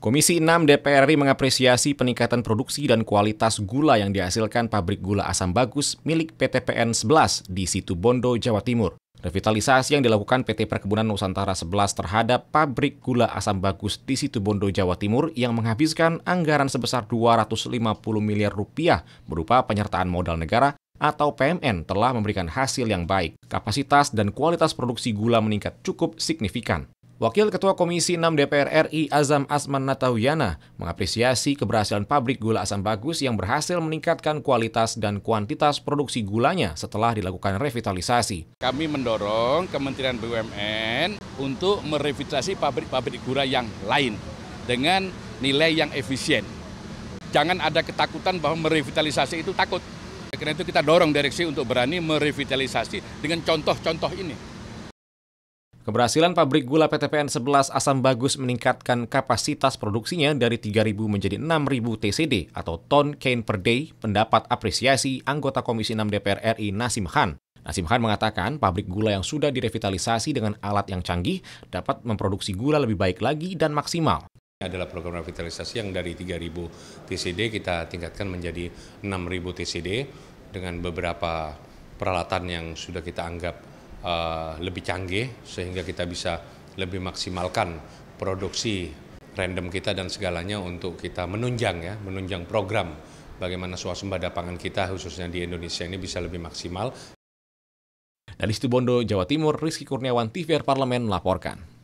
Komisi 6 DPR RI mengapresiasi peningkatan produksi dan kualitas gula yang dihasilkan pabrik gula asam bagus milik PT PN 11 di situ Bondo, Jawa Timur. Revitalisasi yang dilakukan PT Perkebunan Nusantara 11 terhadap pabrik gula asam bagus di situ Bondo, Jawa Timur yang menghabiskan anggaran sebesar 250 miliar rupiah berupa penyertaan modal negara atau PMN telah memberikan hasil yang baik. Kapasitas dan kualitas produksi gula meningkat cukup signifikan. Wakil Ketua Komisi 6 DPR RI Azam Asman Natawiana mengapresiasi keberhasilan pabrik gula asam bagus yang berhasil meningkatkan kualitas dan kuantitas produksi gulanya setelah dilakukan revitalisasi. Kami mendorong Kementerian BUMN untuk merevitalisasi pabrik-pabrik gula yang lain dengan nilai yang efisien. Jangan ada ketakutan bahwa merevitalisasi itu takut karena itu kita dorong direksi untuk berani merevitalisasi dengan contoh-contoh ini. Keberhasilan pabrik gula PTPN 11 Asam Bagus meningkatkan kapasitas produksinya dari 3.000 menjadi 6.000 TCD atau ton cane per day pendapat apresiasi anggota Komisi 6 DPR RI Nasim Khan. Nasim Khan mengatakan pabrik gula yang sudah direvitalisasi dengan alat yang canggih dapat memproduksi gula lebih baik lagi dan maksimal. Ini adalah program revitalisasi yang dari 3.000 TCD kita tingkatkan menjadi 6.000 TCD dengan beberapa peralatan yang sudah kita anggap uh, lebih canggih sehingga kita bisa lebih maksimalkan produksi random kita dan segalanya untuk kita menunjang ya, menunjang program bagaimana swasembada pangan kita khususnya di Indonesia ini bisa lebih maksimal. Dari Situbondo, Jawa Timur, Rizky Kurniawan, TVR Parlemen melaporkan.